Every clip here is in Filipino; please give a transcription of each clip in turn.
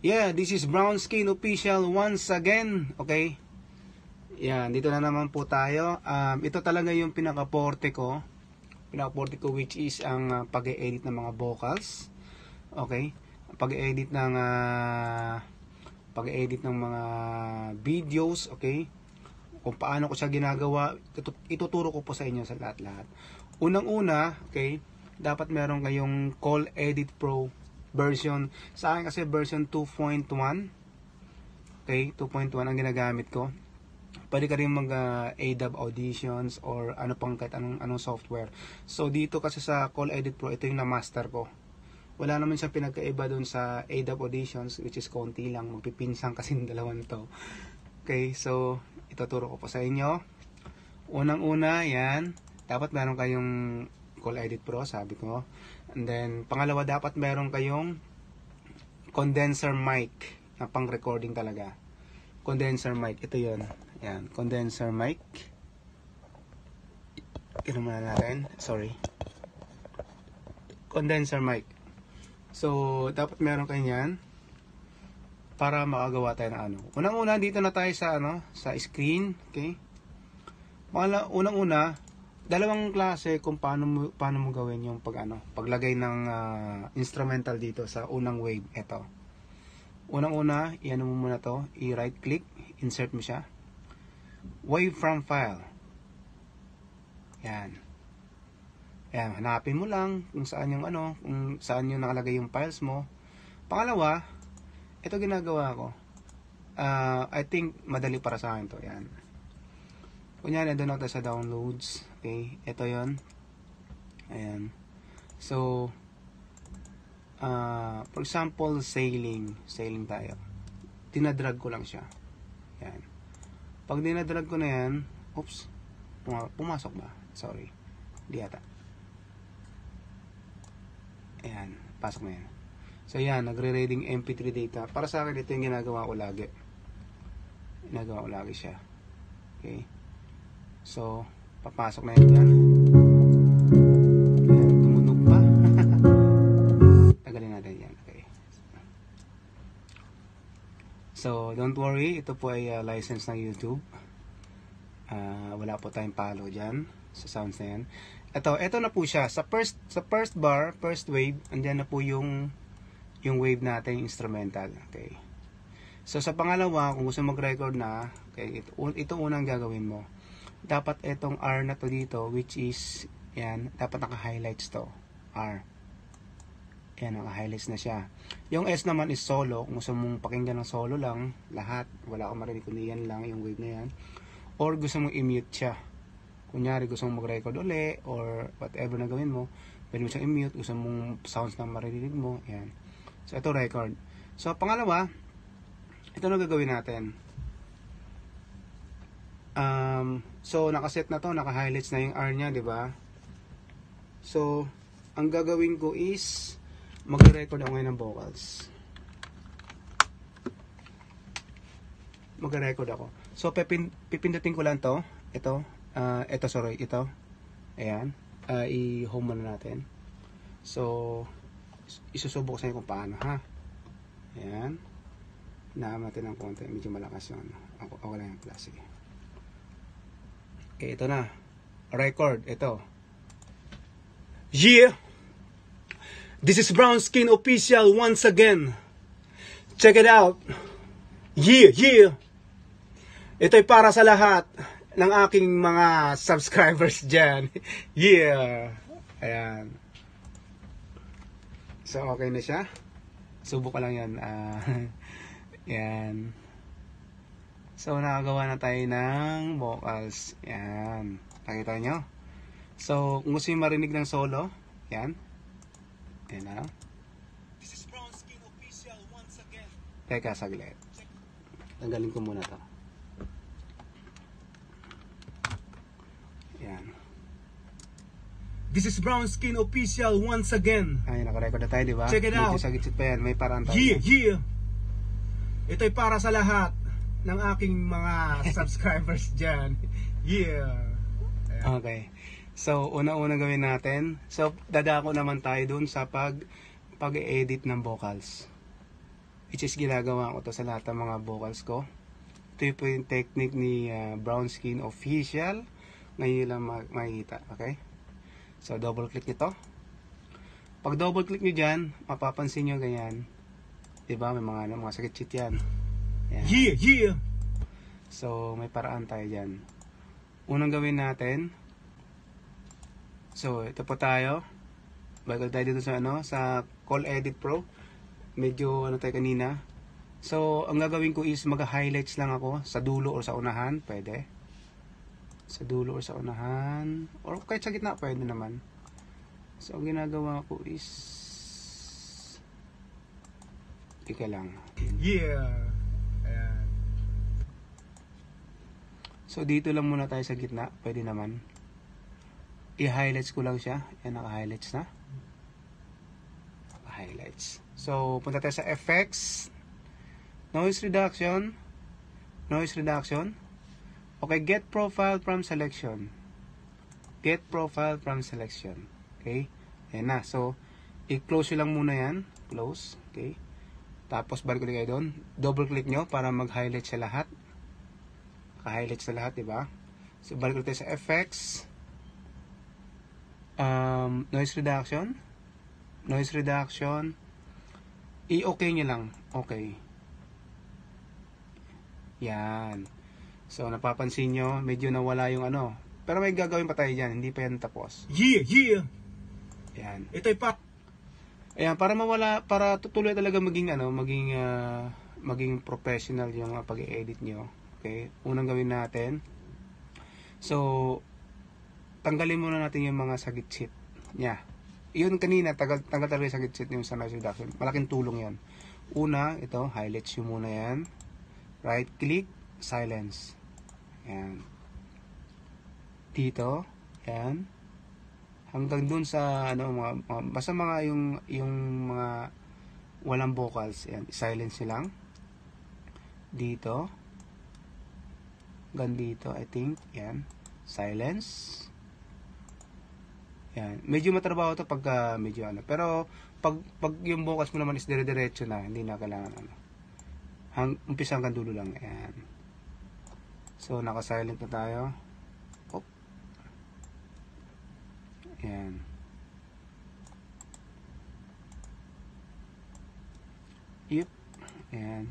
Yeah, this is Brown Skin Official once again. Okay? Yan, dito na naman po tayo. Um, ito talaga yung pinaka-forte ko. Pinaka-forte ko which is ang uh, ah, pag -e edit ng mga vocals. Okay? pag -e edit ng uh, ah, pag -e edit ng mga videos. Okay? Kung paano ko siya ginagawa, ituturo ko po sa inyo sa lahat-lahat. Unang-una, okay, dapat meron kayong Call Edit Pro version. Sa akin kasi version 2.1. Okay, 2.1 ang ginagamit ko. Pwede ka rin mag uh, ah, Adobe Auditions or ano pang kahit anong, anong software. So dito kasi sa Call Edit Pro, ito yung na-master ko. Wala naman siyang pinagkaiba doon sa Adobe Auditions which is konti lang. Magpipinsang kasi ng to. Okay, so ituturo ko po sa inyo. Unang-una, yan. Dapat meron kayong Call Edit Pro, sabi ko. And then, pangalawa dapat meron kayong condenser mic na pang recording talaga. Condenser mic, ito yon Ayan, condenser mic. Kinuha na natin, sorry. Condenser mic. So, dapat meron kayo yan para makagawa tayo ng ano. Unang-una, dito na tayo sa, ano, sa screen. Okay? Unang-una, dalawang klase kung paano mo, paano mo gawin yung pag ano, paglagay ng uh, instrumental dito sa unang wave ito. Unang-una, iyan mo muna to, i-right click, insert mo siya. Wave from file. Yan. Yan, hanapin mo lang kung saan yung ano, kung saan yung nakalagay yung files mo. Pangalawa, ito ginagawa ko. Uh, I think madali para sa akin to. Yan. Kunyari, doon ako sa downloads Okay, ito yon. Ayan. So, uh, for example, sailing. Sailing tayo. Dinadrag ko lang siya. Ayan. Pag dinadrag ko na yan, oops, pumasok ba? Sorry. Hindi ata. Ayan, pasok na yan. So, ayan. nagre-reading MP3 data. Para sa akin, ito yung ginagawa ko lagi. Ginagawa ko lagi siya. Okay. So, papasok na yun yan ayan tumunog pa tagalin natin yan okay. so don't worry ito po ay uh, license ng youtube uh, wala po tayong follow dyan sa sounds na yan ito, ito na po siya sa first, sa first bar, first wave andyan na po yung yung wave natin, yung instrumental okay so sa pangalawa, kung gusto mag-record na okay, ito, ito unang gagawin mo dapat itong R na to dito which is yan dapat naka-highlights to R yan naka-highlights na siya yung S naman is solo kung gusto mong pakinggan ng solo lang lahat wala akong marinig kundi yan lang yung wave na yan or gusto mong i-mute siya kunyari gusto mong mag-record uli or whatever na gawin mo pwede mo siyang i-mute gusto mong sounds na marinig mo yan so ito record so pangalawa ito na gagawin natin Um, so, nakaset na to, naka-highlights na yung R niya, di ba? So, ang gagawin ko is, mag-record ako ngayon ng vocals. Mag-record ako. So, pipin pipindutin ko lang to. Ito. Uh, ito, sorry. Ito. Ayan. Uh, I-home muna natin. So, isusubok sa inyo kung paano, ha? Ayan. Naamatin ng konti. Medyo malakas yun. Ako, ako lang yung klase. Okay, ito na. Record, ito. Yeah! This is Brown Skin Official once again. Check it out. Yeah, yeah! Ito ay para sa lahat ng aking mga subscribers dyan. yeah! Ayan. So, okay na siya. Subo ko lang yan. Uh, ah, yan. So, nakagawa na tayo ng vocals. Yan. Nakita nyo? So, kung gusto nyo marinig ng solo, yan. Yan na. This is Brown Skin Official once again. Teka, saglit. Tanggalin ko muna to. Yan. This is Brown Skin Official once again. Ay, nakarecord na tayo, di ba? Check it out. Medyo sagitsit pa yan. May paraan tayo. Yeah, yeah. Ito'y para sa lahat ng aking mga subscribers dyan. Yeah. Ayan. Okay. So, una-una gawin natin. So, dadako naman tayo dun sa pag pag-edit ng vocals. Which is ginagawa ko to sa lahat ng mga vocals ko. Ito yung technique ni uh, Brown Skin Official. Ngayon lang makikita. Okay? So, double click nito. Pag double click nyo dyan, mapapansin nyo ganyan. Diba? May mga, ano, mga sakit-chit yan. Yeah, yeah! So, may paraan tayo dyan. Unang gawin natin, so, ito po tayo. Bagal tayo dito sa, ano, sa Call Edit Pro. Medyo, ano tayo kanina. So, ang gagawin ko is mag-highlights lang ako sa dulo or sa unahan. Pwede. Sa dulo or sa unahan. Or kahit sa gitna, pwede naman. So, ang ginagawa ko is... Ika lang. Yeah! So, dito lang muna tayo sa gitna. Pwede naman. I-highlights ko lang siya. Yan, naka-highlights na. Naka-highlights. So, punta tayo sa effects. Noise reduction. Noise reduction. Okay, get profile from selection. Get profile from selection. Okay. Ayan na. So, i-close nyo lang muna yan. Close. Okay. Tapos, balik ulit kayo doon. Double click nyo para mag-highlight siya lahat. Naka-highlight sa lahat, di ba? So, balik natin sa effects. Um, noise reduction. Noise reduction. I-okay nyo lang. Okay. Yan. So, napapansin niyo, medyo nawala yung ano. Pero may gagawin pa tayo diyan, Hindi pa yan tapos. Yeah, yeah! Yan. Ito'y pak! Ayan, para mawala, para tutuloy talaga maging ano, maging uh, maging professional yung uh, pag-edit niyo. Okay? Unang gawin natin. So, tanggalin muna natin yung mga sagit sagitsit niya. Yun kanina, tagal, tanggal talaga yung sagitsit yung sa noise reduction. Malaking tulong yan. Una, ito, highlights nyo muna yan. Right click, silence. Ayan. Dito, ayan. Hanggang dun sa, ano, mga, mga basta mga yung, yung mga walang vocals. Ayan, silence nilang. Dito, hanggang dito, I think. Yan. Silence. Yan. Medyo matrabaho to pag uh, medyo ano. Pero, pag, pag yung bukas mo naman is dire-diretso na, hindi na kailangan ano. Hang, umpisa hanggang dulo lang. Yan. So, naka-silent na tayo. Oop. Oh. Yan. Yep. Ayan.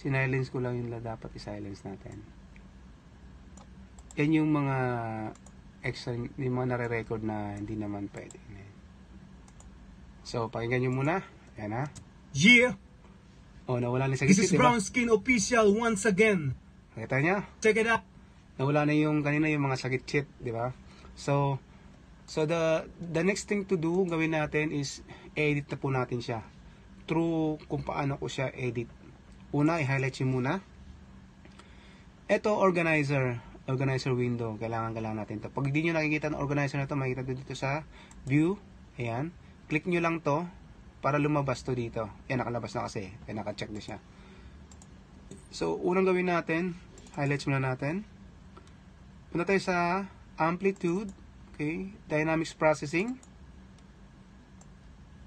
Sinilence ko lang yung dapat i-silence natin yan yung mga extra, yung mga nare-record na hindi naman pwede. So, pakinggan nyo muna. Ayan ha. Yeah! Oh, nawala na sa gitsit, This is diba? Brown Skin Official once again. Nakita niya? Check it out. Nawala na yung kanina yung mga sakit chit di ba? So, so the the next thing to do, gawin natin is edit na po natin siya. Through kung paano ko siya edit. Una, i-highlight siya muna. Ito, organizer organizer window. Kailangan kailangan natin to. Pag hindi nyo nakikita ng organizer na to, makikita dito sa view. Ayan. Click nyo lang to para lumabas to dito. Ayan, nakalabas na kasi. Ayan, nakacheck na siya. So, unang gawin natin, highlights muna natin. Punta tayo sa amplitude, okay, dynamics processing.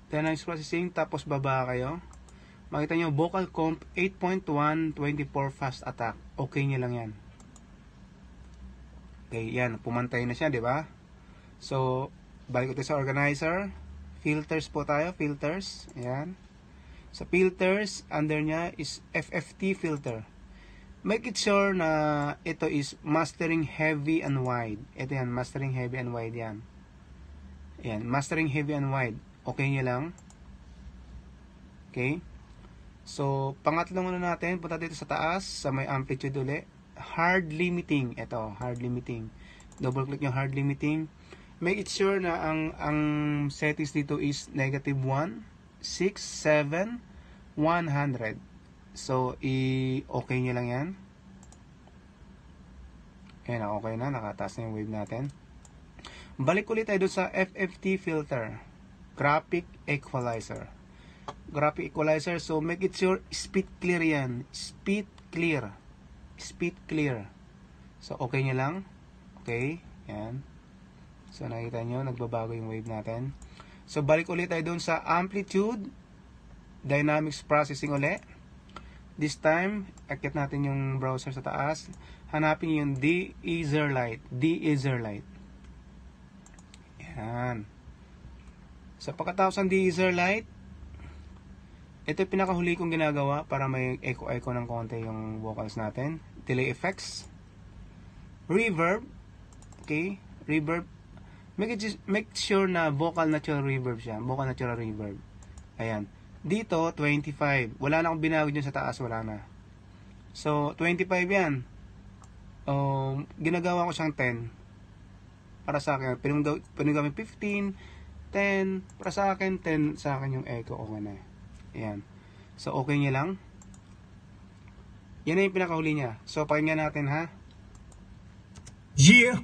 Dynamics processing, tapos baba kayo. Makita nyo, vocal comp 8.124 fast attack. Okay nyo lang yan. Okay, yan. Pumantay na siya, di ba? So, balik ulit sa organizer. Filters po tayo. Filters. Ayan. Sa filters, under niya is FFT filter. Make it sure na ito is mastering heavy and wide. Ito yan, mastering heavy and wide yan. Ayan, mastering heavy and wide. Okay nyo lang. Okay. So, pangatlong ano natin, punta dito sa taas, sa may amplitude ulit hard limiting. Ito, hard limiting. Double click yung hard limiting. Make it sure na ang, ang settings dito is negative 1, 6, 7, 100. So, i-okay nyo lang yan. Ayan, okay na. Nakataas na yung wave natin. Balik ulit tayo sa FFT filter. Graphic Equalizer. Graphic Equalizer. So, make it sure speed clear yan. Speed clear speed clear. So, okay nyo lang. Okay. Yan. So, nakita nyo, nagbabago yung wave natin. So, balik ulit tayo dun sa amplitude, dynamics processing ulit. This time, akit natin yung browser sa taas. Hanapin yung de-azerlight. De-azerlight. Yan. Sa so, pagkatapos ng de-azerlight, ito yung pinakahuli kong ginagawa para may echo-echo ng konti yung vocals natin delay effects, reverb, okay, reverb, make, it, make sure na vocal natural reverb siya, vocal natural reverb, ayan, dito, 25, wala na akong binawid yun sa taas, wala na, so, 25 yan, um, ginagawa ko siyang 10, para sa akin, pinagawa 15, 10, para sa akin, 10 sa akin yung echo, okay na, ayan, so okay niya lang, yan na yung pinakahuli niya. So, pakinggan natin ha. Yeah!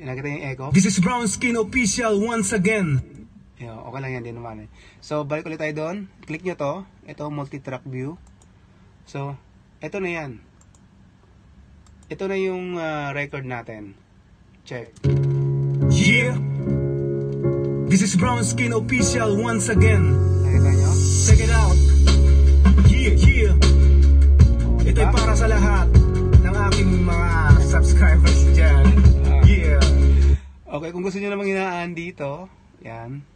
Nakita yung echo. This is Brown Skin Official once again. Yo, okay lang yan din naman eh. So, balik ulit tayo doon. Click nyo to. Ito, multi-track view. So, ito na yan. Ito na yung uh, record natin. Check. Yeah! This is Brown Skin Official once again. Nakita nyo? Check it out. Ito'y para sa lahat ng aking mga subscribers dyan. Yeah. Okay, kung gusto nyo namang hinaan dito, yan.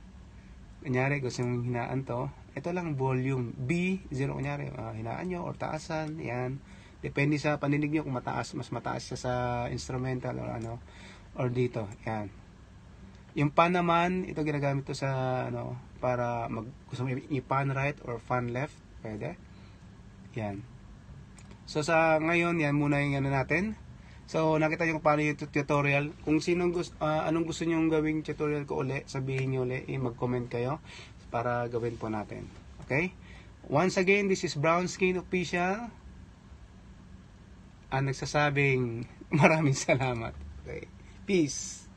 Kunyari, gusto nyo hinaan to. Ito lang volume B0, kunyari, uh, hinaan nyo or taasan, yan. Depende sa paninig nyo kung mataas, mas mataas siya sa instrumental or ano, or dito, yan. Yung pan naman, ito ginagamit to sa, ano, para mag, gusto mo i-pan right or pan left, pwede. Yan. So sa ngayon, yan muna yung ano natin. So nakita nyo paano yung tutorial. Kung sinong gusto, uh, ah, anong gusto nyo gawing tutorial ko uli, sabihin nyo uli, eh, mag-comment kayo para gawin po natin. Okay? Once again, this is Brown Skin Official. Ang nagsasabing maraming salamat. Okay. Peace.